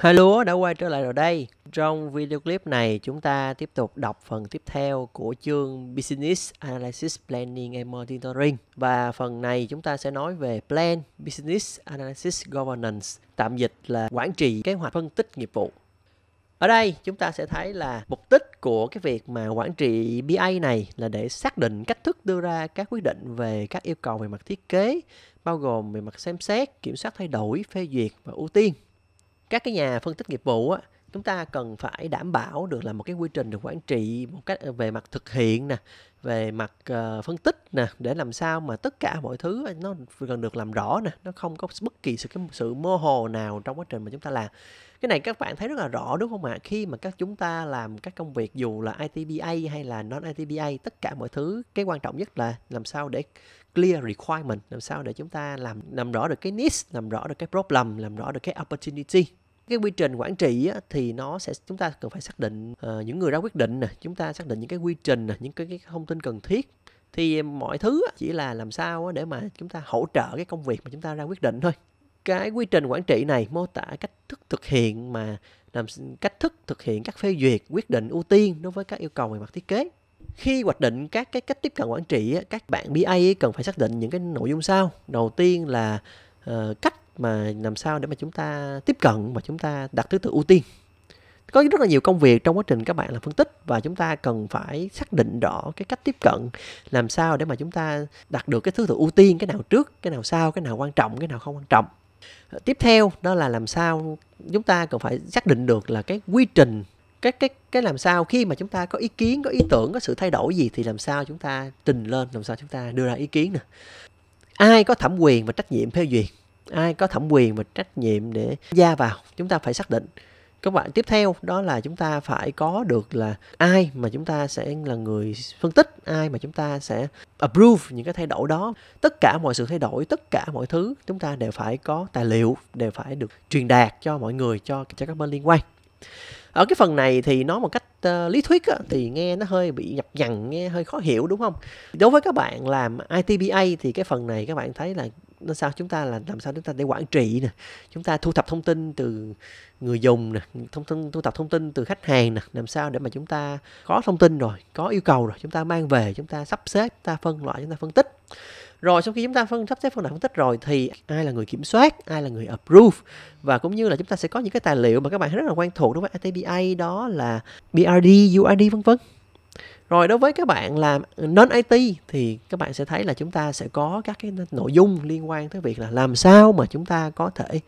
Hello, đã quay trở lại rồi đây. Trong video clip này, chúng ta tiếp tục đọc phần tiếp theo của chương Business Analysis Planning and Monitoring. Và phần này chúng ta sẽ nói về Plan Business Analysis Governance, tạm dịch là quản trị kế hoạch phân tích nghiệp vụ. Ở đây chúng ta sẽ thấy là mục đích của cái việc mà quản trị BA này là để xác định cách thức đưa ra các quyết định về các yêu cầu về mặt thiết kế, bao gồm về mặt xem xét, kiểm soát thay đổi, phê duyệt và ưu tiên. Các cái nhà phân tích nghiệp vụ á, chúng ta cần phải đảm bảo được là một cái quy trình được quản trị một cách ờ, về mặt thực hiện nè về mặt uh, phân tích nè để làm sao mà tất cả mọi thứ nó cần được làm rõ nè nó không có bất kỳ sự cái sự mơ hồ nào trong quá trình mà chúng ta làm cái này các bạn thấy rất là rõ đúng không ạ à? khi mà các chúng ta làm các công việc dù là ITBA hay là non ITBA tất cả mọi thứ cái quan trọng nhất là làm sao để clear requirement làm sao để chúng ta làm làm rõ được cái niche làm rõ được cái problem làm rõ được cái opportunity cái quy trình quản trị á, thì nó sẽ chúng ta cần phải xác định uh, những người ra quyết định nè chúng ta xác định những cái quy trình nè những cái, cái thông tin cần thiết thì mọi thứ chỉ là làm sao để mà chúng ta hỗ trợ cái công việc mà chúng ta ra quyết định thôi cái quy trình quản trị này mô tả cách thức thực hiện mà làm cách thức thực hiện các phê duyệt quyết định ưu tiên đối với các yêu cầu về mặt thiết kế khi hoạch định các cái cách tiếp cận quản trị các bạn BA cần phải xác định những cái nội dung sau đầu tiên là ờ, cách mà làm sao để mà chúng ta tiếp cận và chúng ta đặt thứ tự ưu tiên có rất là nhiều công việc trong quá trình các bạn là phân tích và chúng ta cần phải xác định rõ cái cách tiếp cận làm sao để mà chúng ta đặt được cái thứ tự ưu tiên cái nào trước cái nào sau cái nào quan trọng cái nào không quan trọng ờ, tiếp theo đó là làm sao chúng ta cần phải xác định được là cái quy trình cái cái cái làm sao khi mà chúng ta có ý kiến có ý tưởng có sự thay đổi gì thì làm sao chúng ta trình lên làm sao chúng ta đưa ra ý kiến nè ai có thẩm quyền và trách nhiệm theo duyệt ai có thẩm quyền và trách nhiệm để gia vào chúng ta phải xác định các bạn tiếp theo đó là chúng ta phải có được là ai mà chúng ta sẽ là người phân tích ai mà chúng ta sẽ approve những cái thay đổi đó tất cả mọi sự thay đổi tất cả mọi thứ chúng ta đều phải có tài liệu đều phải được truyền đạt cho mọi người cho cho các bên liên quan ở cái phần này thì nói một cách uh, lý thuyết á, thì nghe nó hơi bị nhập nhằn nghe hơi khó hiểu đúng không đối với các bạn làm ITBA thì cái phần này các bạn thấy là nó sao chúng ta là làm sao chúng ta để quản trị nè chúng ta thu thập thông tin từ người dùng nè thông tin thu thập thông tin từ khách hàng nè làm sao để mà chúng ta có thông tin rồi có yêu cầu rồi chúng ta mang về chúng ta sắp xếp chúng ta phân loại chúng ta phân tích rồi sau khi chúng ta phân sắp xếp phân đoạn phân tích rồi thì ai là người kiểm soát ai là người approve và cũng như là chúng ta sẽ có những cái tài liệu mà các bạn rất là quen thuộc đối với ATBA đó là BRD URD vân vân rồi đối với các bạn làm nên IT thì các bạn sẽ thấy là chúng ta sẽ có các cái nội dung liên quan tới việc là làm sao mà chúng ta có thể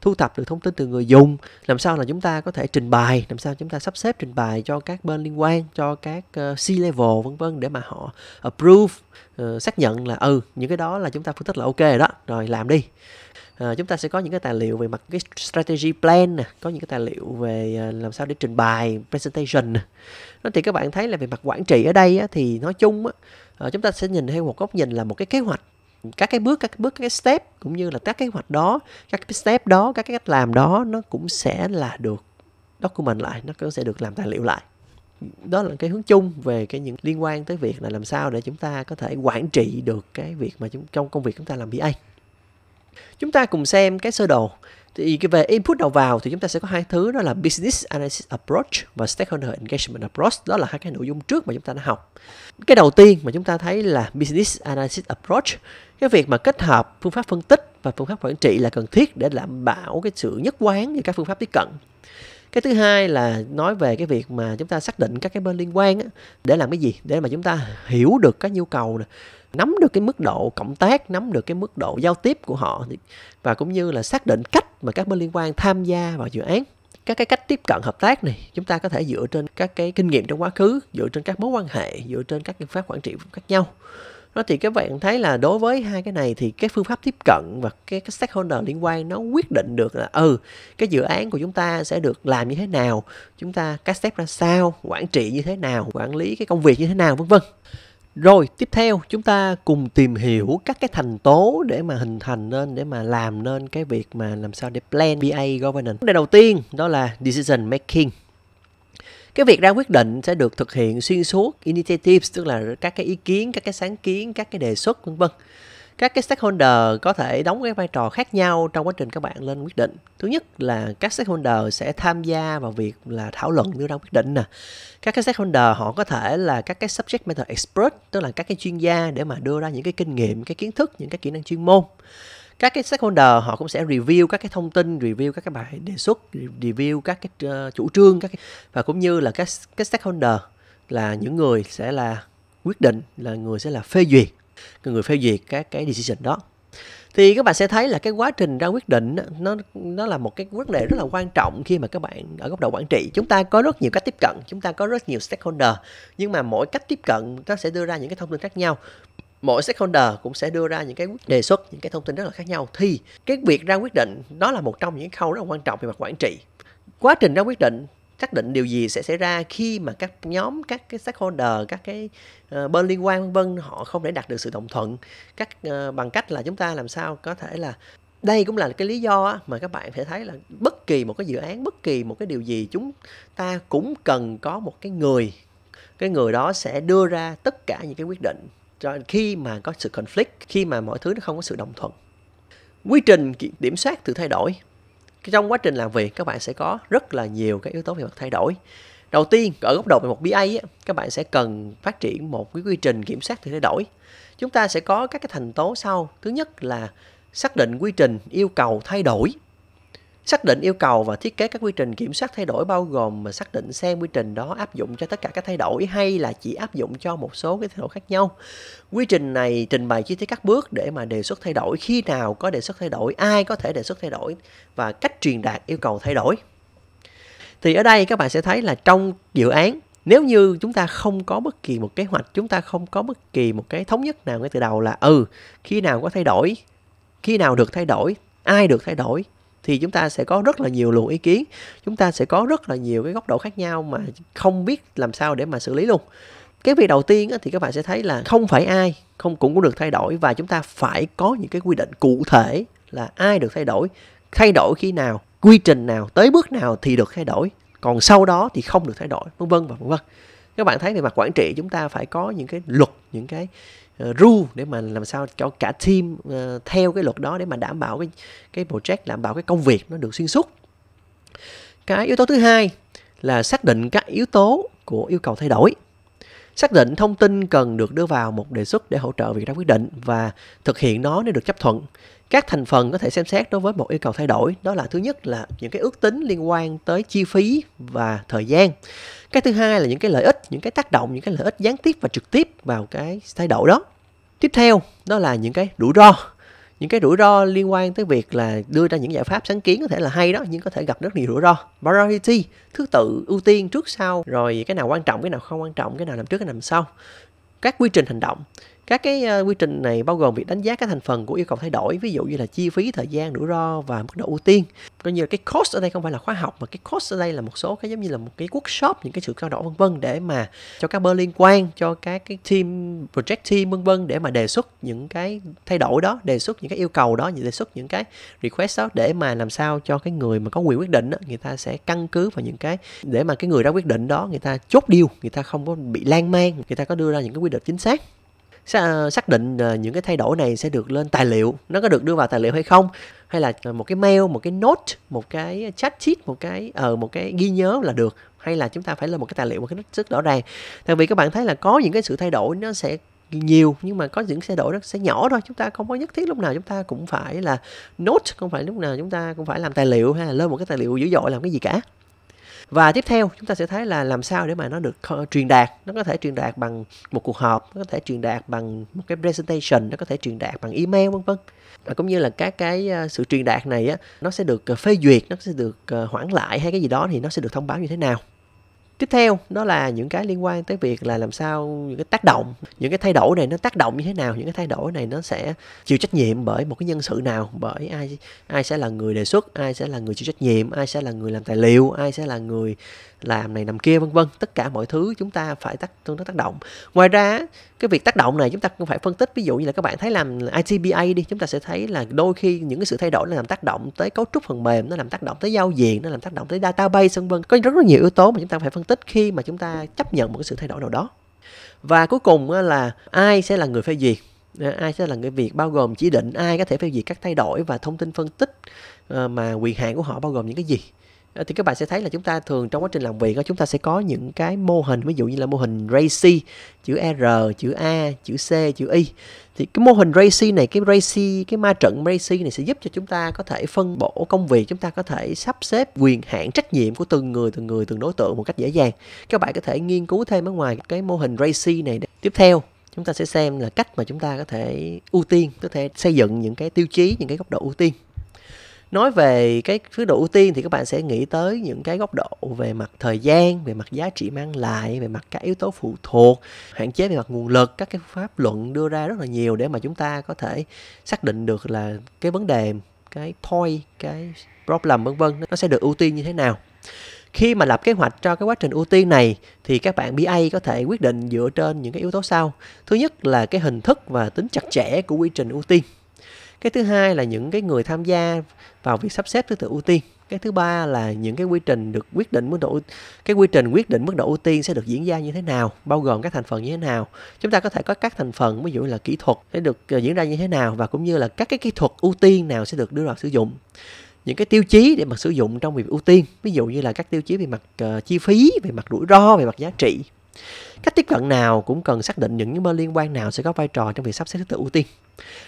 thu thập được thông tin từ người dùng, làm sao là chúng ta có thể trình bày, làm sao chúng ta sắp xếp trình bày cho các bên liên quan, cho các ờ, C-level vân vân để mà họ approve, ờ, xác nhận là ừ những cái đó là chúng ta phân tích là ok rồi đó, rồi làm đi Ờ, chúng ta sẽ có những cái tài liệu về mặt cái strategy plan nè có những cái tài liệu về ờ, làm sao để trình bày presentation nè nó thì các bạn thấy là về mặt quản trị ở đây thì nói chung á, ờ, chúng ta sẽ nhìn theo một góc nhìn là một cái kế hoạch các cái bước các cái bước các cái step cũng như là các kế hoạch đó các cái step đó các cái cách làm đó nó cũng sẽ là được document lại nó cũng sẽ được làm tài liệu lại đó là cái hướng chung về cái những liên quan tới việc là làm sao để chúng ta có thể quản trị được cái việc mà chúng trong công việc chúng ta làm BA. Chúng ta cùng xem cái sơ đồ. Thì về input đầu vào thì chúng ta sẽ có hai thứ đó là business analysis approach và stakeholder engagement approach. Đó là hai cái nội dung trước mà chúng ta đã học. Cái đầu tiên mà chúng ta thấy là business analysis approach. Cái việc mà kết hợp phương pháp phân tích và phương pháp quản trị là cần thiết để đảm bảo cái sự nhất quán về các phương pháp tiếp cận cái thứ hai là nói về cái việc mà chúng ta xác định các cái bên liên quan để làm cái gì để mà chúng ta hiểu được các nhu cầu này nắm được cái mức độ cộng tác nắm được cái mức độ giao tiếp của họ và cũng như là xác định cách mà các bên liên quan tham gia vào dự án các cái cách tiếp cận hợp tác này chúng ta có thể dựa trên các cái kinh nghiệm trong quá khứ dựa trên các mối quan hệ dựa trên các phương pháp quản trị khác nhau nó thì các bạn thấy là đối với hai cái này thì cái phương pháp tiếp cận và cái, cái stakeholder liên quan nó quyết định được là ừ cái dự án của chúng ta sẽ được làm như thế nào chúng ta các step ra sao quản trị như thế nào quản lý cái công việc như thế nào vân vân rồi, tiếp theo chúng ta cùng tìm hiểu các cái thành tố để mà hình thành nên, để mà làm nên cái việc mà làm sao để plan BA governance. Vấn đề đầu tiên đó là decision making. Cái việc ra quyết định sẽ được thực hiện xuyên suốt initiatives, tức là các cái ý kiến, các cái sáng kiến, các cái đề xuất vân vân các cái stakeholder có thể đóng cái vai trò khác nhau trong quá trình các bạn lên quyết định thứ nhất là các stakeholder sẽ tham gia vào việc là thảo luận đưa ra quyết định nè các cái stakeholder họ có thể là các cái subject matter expert tức là các cái chuyên gia để mà đưa ra những cái kinh nghiệm cái kiến thức những cái kỹ năng chuyên môn các cái stakeholder họ cũng sẽ review các cái thông tin review các cái bài đề xuất review các cái ờ, chủ trương các cái, và cũng như là các cái stakeholder là những người sẽ là quyết định là người sẽ là phê duyệt người phê duyệt các cái decision đó thì các bạn sẽ thấy là cái quá trình ra quyết định nó nó là một cái vấn đề rất là quan trọng khi mà các bạn ở góc độ quản trị chúng ta có rất nhiều cách tiếp cận chúng ta có rất nhiều stakeholder nhưng mà mỗi cách tiếp cận nó sẽ đưa ra những cái thông tin khác nhau mỗi stakeholder cũng sẽ đưa ra những cái đề xuất những cái thông tin rất là khác nhau thì cái việc ra quyết định đó là một trong những khâu rất là quan trọng về mặt quản trị quá trình ra quyết định xác định điều gì sẽ xảy ra khi mà các nhóm các cái stakeholder các cái uh, bên liên quan vân họ không thể đạt được sự đồng thuận các uh, bằng cách là chúng ta làm sao có thể là đây cũng là cái lý do mà các bạn sẽ thấy là bất kỳ một cái dự án bất kỳ một cái điều gì chúng ta cũng cần có một cái người cái người đó sẽ đưa ra tất cả những cái quyết định cho khi mà có sự conflict khi mà mọi thứ nó không có sự đồng thuận quy trình kiểm soát sự thay đổi trong quá trình làm việc các bạn sẽ có rất là nhiều các yếu tố về mặt thay đổi đầu tiên ở góc độ về một BA ấy, các bạn sẽ cần phát triển một cái quy trình kiểm soát thay đổi chúng ta sẽ có các cái thành tố sau thứ nhất là xác định quy trình yêu cầu thay đổi Xác định yêu cầu và thiết kế các quy trình kiểm soát thay đổi bao gồm mà xác định xem quy trình đó áp dụng cho tất cả các thay đổi hay là chỉ áp dụng cho một số cái thay đổi khác nhau. Quy trình này trình bày chi tiết các bước để mà đề xuất thay đổi, khi nào có đề xuất thay đổi, ai có thể đề xuất thay đổi và cách truyền đạt yêu cầu thay đổi. Thì ở đây các bạn sẽ thấy là trong dự án nếu như chúng ta không có bất kỳ một kế hoạch, chúng ta không có bất kỳ một cái thống nhất nào ngay từ đầu là ừ, khi nào có thay đổi, khi nào được thay đổi, ai được thay đổi thì chúng ta sẽ có rất là nhiều luồng ý kiến chúng ta sẽ có rất là nhiều cái góc độ khác nhau mà không biết làm sao để mà xử lý luôn cái việc đầu tiên thì các bạn sẽ thấy là không phải ai không cũng cũng được thay đổi và chúng ta phải có những cái quy định cụ thể là ai được thay đổi thay đổi khi nào quy trình nào tới bước nào thì được thay đổi còn sau đó thì không được thay đổi vân vân và vân vân các bạn thấy về mặt quản trị chúng ta phải có những cái luật những cái Ờ, rule để mà làm sao cho cả team ờ, theo cái luật đó để mà đảm bảo cái cái project đảm bảo cái công việc nó được xuyên suốt cái yếu tố thứ hai là xác định các yếu tố của yêu cầu thay đổi xác định thông tin cần được đưa vào một đề xuất để hỗ trợ việc ra quyết định và thực hiện nó nếu được chấp thuận các thành phần có thể xem xét đối với một yêu cầu thay đổi đó là thứ nhất là những cái ước tính liên quan tới chi phí và thời gian cái thứ hai là những cái lợi ích những cái tác động những cái lợi ích gián tiếp và trực tiếp vào cái thay đổi đó tiếp theo đó là những cái rủi ro những cái rủi ro liên quan tới việc là đưa ra những giải pháp sáng kiến có thể là hay đó nhưng có thể gặp rất nhiều rủi ro priority thứ tự ưu tiên trước sau rồi cái nào quan trọng cái nào không quan trọng cái nào làm trước cái nào làm sau các quy trình hành động các cái ờ, quy trình này bao gồm việc đánh giá các thành phần của yêu cầu thay đổi ví dụ như là chi phí thời gian rủi ro và mức độ ưu tiên coi như là cái cost ở đây không phải là khóa học mà cái cost ở đây là một số cái giống như là một cái workshop những cái sự trao đổi vân vân để mà cho các bên liên quan cho các cái team project team vân vân để mà đề xuất những cái thay đổi đó đề xuất những cái yêu cầu đó đề xuất những cái request đó để mà làm sao cho cái người mà có quyền quyết định đó, người ta sẽ căn cứ vào những cái để mà cái người ra quyết định đó người ta chốt điều người ta không có bị lan man người ta có đưa ra những cái quy định chính xác Ờ, xác định ờ, những cái thay đổi này sẽ được lên tài liệu nó có được đưa vào tài liệu hay không hay là ờ, một cái mail một cái note một cái chat sheet một cái ờ uh, một cái ghi nhớ là được hay là chúng ta phải lên một cái tài liệu một cái nút rất rõ ràng tại vì các bạn thấy là có những cái sự thay đổi nó sẽ nhiều nhưng mà có những thay đổi nó sẽ nhỏ thôi chúng ta không có nhất thiết lúc nào chúng ta cũng phải là note không phải lúc nào chúng ta cũng phải làm tài liệu hay là lên một cái tài liệu dữ dội làm cái gì cả và tiếp theo chúng ta sẽ thấy là làm sao để mà nó được truyền đạt nó có thể truyền đạt bằng một cuộc họp nó có thể truyền đạt bằng một cái presentation nó có thể truyền đạt bằng email vân vân và cũng như là các cái ờ, sự truyền đạt này á nó sẽ được ờ, phê duyệt nó sẽ được ờ, hoãn lại hay cái gì đó thì nó sẽ được thông báo như thế nào tiếp theo đó là những cái liên quan tới việc là làm sao những cái tác động những cái thay đổi này nó tác động như thế nào những cái thay đổi này nó sẽ chịu trách nhiệm bởi một cái nhân sự nào bởi ai ai sẽ là người đề xuất ai sẽ là người chịu trách nhiệm ai sẽ là người làm tài liệu ai sẽ là người làm này làm kia vân vân tất cả mọi thứ chúng ta phải tác tương tác tác động ngoài ra cái việc tác động này chúng ta cũng phải phân tích ví dụ như là các bạn thấy làm ITBA đi chúng ta sẽ thấy là đôi khi những cái sự thay đổi nó làm tác động tới cấu trúc phần mềm nó làm tác động tới giao diện nó làm tác động tới database vân vân có rất là nhiều yếu tố mà chúng ta phải phân tích khi mà chúng ta chấp nhận một cái sự thay đổi nào đó và cuối cùng là ai sẽ là người phê duyệt à, ai sẽ là người việc bao gồm chỉ định ai có thể phê duyệt các thay đổi và thông tin phân tích ờ, mà quyền hạn của họ bao gồm những cái gì Ờ, thì các bạn sẽ thấy là chúng ta thường trong quá trình làm việc đó, chúng ta sẽ có những cái mô hình ví dụ như là mô hình RACI chữ R chữ A chữ C chữ Y thì cái mô hình RACI này cái RACI cái ma trận RACI này sẽ giúp cho chúng ta có thể phân bổ công việc chúng ta có thể sắp xếp quyền hạn trách nhiệm của từng người từng người từng đối tượng một cách dễ dàng các bạn có thể nghiên cứu thêm ở ngoài cái mô hình RACI này tiếp theo chúng ta sẽ xem là cách mà chúng ta có thể ưu tiên có thể xây dựng những cái tiêu chí những cái góc độ ưu tiên nói về cái thứ độ ưu tiên thì các bạn sẽ nghĩ tới những cái góc độ về mặt thời gian về mặt giá trị mang lại về mặt các yếu tố phụ thuộc hạn chế về mặt nguồn lực các cái pháp luận đưa ra rất là nhiều để mà chúng ta có thể xác định được là cái vấn đề cái point cái problem vân vân nó sẽ được ưu tiên như thế nào khi mà lập kế hoạch cho cái quá trình ưu tiên này thì các bạn BA có thể quyết định dựa trên những cái yếu tố sau. Thứ nhất là cái hình thức và tính chặt chẽ của quy trình ưu tiên cái thứ hai là những cái người tham gia vào việc sắp xếp thứ tự ưu tiên cái thứ ba là những cái quy trình được quyết định mức độ cái quy trình quyết định mức độ ưu tiên sẽ được diễn ra như thế nào bao gồm các thành phần như thế nào chúng ta có thể có các thành phần ví dụ là kỹ thuật sẽ được ờ, diễn ra như thế nào và cũng như là các cái kỹ thuật ưu tiên nào sẽ được đưa vào sử dụng những cái tiêu chí để mà sử dụng trong việc ưu tiên ví dụ như là các tiêu chí về mặt uh, chi phí về mặt rủi ro về mặt giá trị Cách tiếp cận nào cũng cần xác định những bên liên quan nào sẽ có vai trò trong việc sắp xếp thứ tự ưu tiên.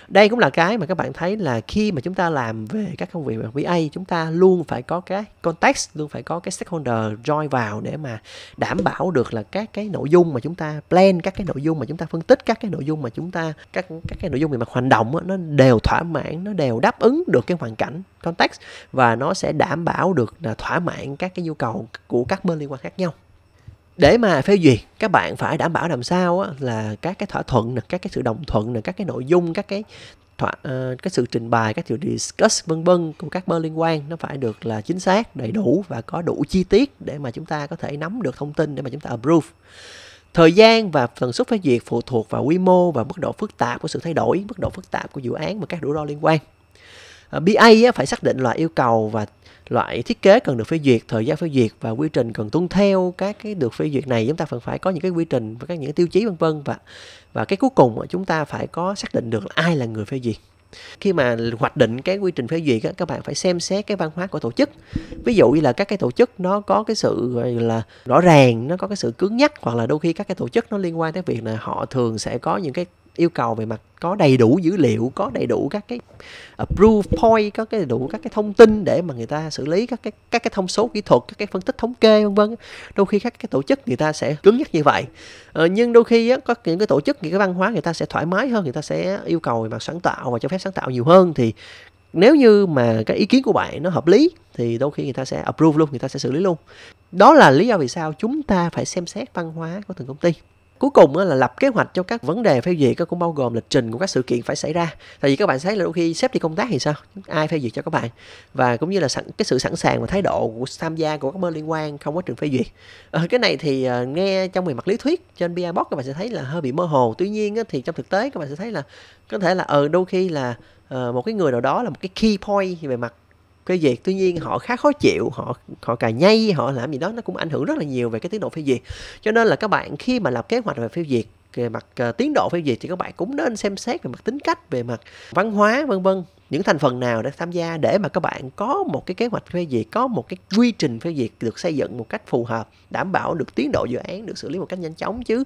Đây cũng là cái mà các bạn thấy là khi mà chúng ta làm về các công việc VA, chúng ta luôn phải có cái context, luôn phải có cái stakeholder join vào để mà đảm bảo được là các cái nội dung mà chúng ta plan, các cái nội dung mà chúng ta phân tích, các cái nội dung mà chúng ta các các cái nội dung về mặt hành động đó, nó đều thỏa mãn, nó đều đáp ứng được cái hoàn cảnh context và nó sẽ đảm bảo được là thỏa mãn các cái nhu cầu của các bên liên quan khác nhau để mà phê duyệt các bạn phải đảm bảo làm sao á, là các cái thỏa thuận này các cái sự đồng thuận này các cái nội dung các cái thỏa, uh, cái sự trình bày các sự discuss vân vân của các bên liên quan nó phải được là chính xác đầy đủ và có đủ chi tiết để mà chúng ta có thể nắm được thông tin để mà chúng ta approve thời gian và tần suất phê duyệt phụ thuộc vào quy mô và mức độ phức tạp của sự thay đổi mức độ phức tạp của dự án và các rủi ro liên quan Ờ, BA phải xác định loại yêu cầu và loại thiết kế cần được phê duyệt, thời gian phê duyệt và quy trình cần tuân theo các cái được phê duyệt này chúng ta cần phải có những cái quy trình và các những tiêu chí vân vân và và cái cuối cùng chúng ta phải có xác định được là ai là người phê duyệt khi mà hoạch định cái quy trình phê duyệt các bạn phải xem xét cái văn hóa của tổ chức ví dụ như là các cái tổ chức nó có cái sự là rõ ràng nó có cái sự cứng nhắc hoặc là đôi khi các cái tổ chức nó liên quan tới việc là họ thường sẽ có những cái yêu cầu về mặt có đầy đủ dữ liệu có đầy đủ các cái ờ, proof point có cái đủ các cái thông tin để mà người ta xử lý các cái các cái thông số kỹ thuật các cái phân tích thống kê vân vân đôi khi các cái tổ chức người ta sẽ cứng nhắc như vậy ờ, nhưng đôi khi á, có những cái tổ chức những cái văn hóa người ta sẽ thoải mái hơn người ta sẽ yêu cầu về mặt sáng tạo và cho phép sáng tạo nhiều hơn thì nếu như mà cái ý kiến của bạn nó hợp lý thì đôi khi người ta sẽ approve luôn người ta sẽ xử lý luôn đó là lý do vì sao chúng ta phải xem xét văn hóa của từng công ty cuối cùng là lập kế hoạch cho các vấn đề phê duyệt cũng bao gồm lịch trình của các sự kiện phải xảy ra tại vì các bạn thấy là đôi khi sếp đi công tác thì sao ai phê duyệt cho các bạn và cũng như là sẵn cái sự sẵn sàng và thái độ của tham gia của các bên liên quan không có trường phê duyệt à, cái này thì ờ, nghe trong về mặt lý thuyết trên BI box các bạn sẽ thấy là hơi bị mơ hồ tuy nhiên thì trong thực tế các bạn sẽ thấy là có thể là ờ ừ, đôi khi là ờ, một cái người nào đó là một cái key point về mặt cái việc tuy nhiên họ khá khó chịu họ họ cài nhay họ làm gì đó nó cũng ảnh hưởng rất là nhiều về cái tiến độ phê duyệt cho nên là các bạn khi mà lập kế hoạch về phê duyệt về mặt ờ, tiến độ phim Việt thì các bạn cũng nên xem xét về mặt tính cách về mặt văn hóa vân vân những thành phần nào đã tham gia để mà các bạn có một cái kế hoạch phê duyệt có một cái quy trình phê duyệt được xây dựng một cách phù hợp đảm bảo được tiến độ dự án được xử lý một cách nhanh chóng chứ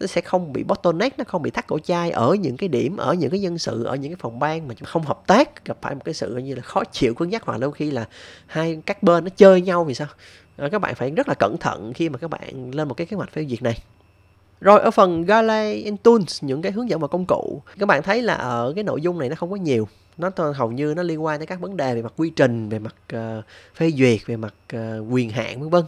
nó sẽ không bị bottleneck nó không bị thắt cổ chai ở những cái điểm ở những cái nhân sự ở những cái phòng ban mà không hợp tác gặp phải một cái sự như là khó chịu cứng nhắc hoặc đôi khi là hai các bên nó chơi nhau vì sao ờ, các bạn phải rất là cẩn thận khi mà các bạn lên một cái kế hoạch phê duyệt này rồi ở phần Galay, and Tools, những cái hướng dẫn và công cụ, các bạn thấy là ở cái nội dung này nó không có nhiều. Nó hầu như nó liên quan tới các vấn đề về mặt quy trình, về mặt uh, phê duyệt, về mặt uh, quyền hạn vân vân.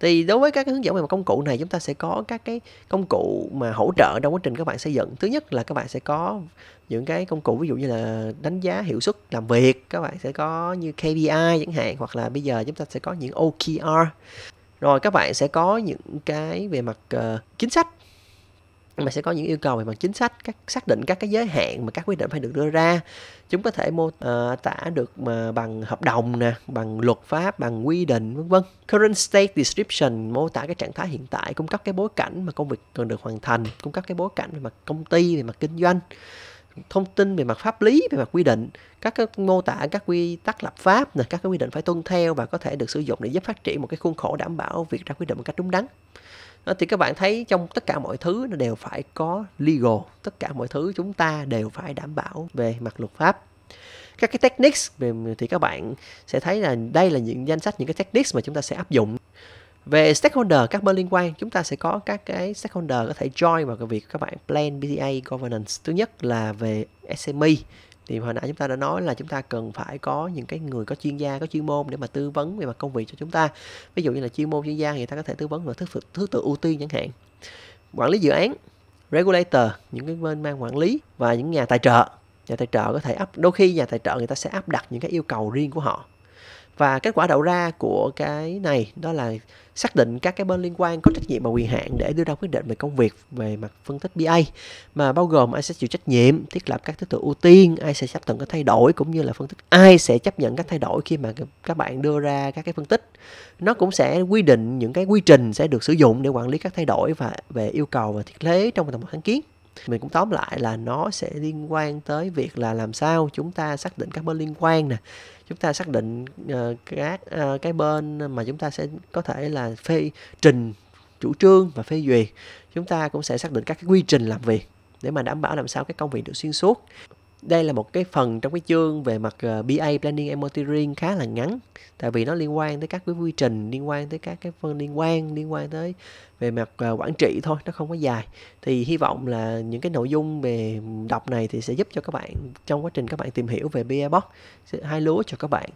Thì đối với các cái hướng dẫn về mặt công cụ này chúng ta sẽ có các cái công cụ mà hỗ trợ trong quá trình các bạn xây dựng. Thứ nhất là các bạn sẽ có những cái công cụ ví dụ như là đánh giá hiệu suất làm việc, các bạn sẽ có như KPI chẳng hạn hoặc là bây giờ chúng ta sẽ có những OKR rồi các bạn sẽ có những cái về mặt uh, chính sách mà sẽ có những yêu cầu về mặt chính sách các xác định các cái giới hạn mà các quyết định phải được đưa ra chúng có thể mô uh, tả được mà bằng hợp đồng nè bằng luật pháp bằng quy định vân vân current state description mô tả cái trạng thái hiện tại cung cấp cái bối cảnh mà công việc cần được hoàn thành cung cấp cái bối cảnh về mặt công ty về mặt kinh doanh thông tin về mặt pháp lý về mặt quy định các cái mô tả các quy tắc lập pháp này, các cái quy định phải tuân theo và có thể được sử dụng để giúp phát triển một cái khuôn khổ đảm bảo việc ra quyết định một cách đúng đắn đó, thì các bạn thấy trong tất cả mọi thứ nó đều phải có legal tất cả mọi thứ chúng ta đều phải đảm bảo về mặt luật pháp các cái techniques thì các bạn sẽ thấy là đây là những danh sách những cái techniques mà chúng ta sẽ áp dụng về stakeholder các bên liên quan chúng ta sẽ có các cái stakeholder có thể join vào cái việc các bạn plan BDA governance thứ nhất là về SME thì hồi nãy chúng ta đã nói là chúng ta cần phải có những cái người có chuyên gia có chuyên môn để mà tư vấn về mặt công việc cho chúng ta ví dụ như là chuyên môn chuyên gia thì ta có thể tư vấn về thứ thứ tự ưu tiên chẳng hạn quản lý dự án regulator những cái bên mang quản lý và những nhà tài trợ nhà tài trợ có thể áp đôi khi nhà tài trợ người ta sẽ áp đặt những cái yêu cầu riêng của họ và kết quả đầu ra của cái này đó là xác định các cái bên liên quan có trách nhiệm và quyền hạn để đưa ra quyết định về công việc về mặt phân tích BA mà bao gồm ai sẽ chịu trách nhiệm thiết lập các thứ tự ưu tiên ai sẽ chấp nhận các thay đổi cũng như là phân tích ai sẽ chấp nhận các thay đổi khi mà các bạn đưa ra các cái phân tích nó cũng sẽ quy định những cái quy trình sẽ được sử dụng để quản lý các thay đổi và về yêu cầu và thiết kế trong tổng hợp kháng kiến mình cũng tóm lại là nó sẽ liên quan tới việc là làm sao chúng ta xác định các bên liên quan nè chúng ta xác định uh, các uh, cái bên mà chúng ta sẽ có thể là phê trình chủ trương và phê duyệt chúng ta cũng sẽ xác định các cái quy trình làm việc để mà đảm bảo làm sao cái công việc được xuyên suốt đây là một cái phần trong cái chương về mặt uh, ờ, BA Planning and Monitoring khá là ngắn tại vì nó liên quan tới các cái quy trình liên quan tới các cái phần liên quan liên quan tới về mặt uh, quản trị thôi nó không có dài thì hy vọng là những cái nội dung về đọc này thì sẽ giúp cho các bạn trong quá trình các bạn tìm hiểu về BA Box hai lúa cho các bạn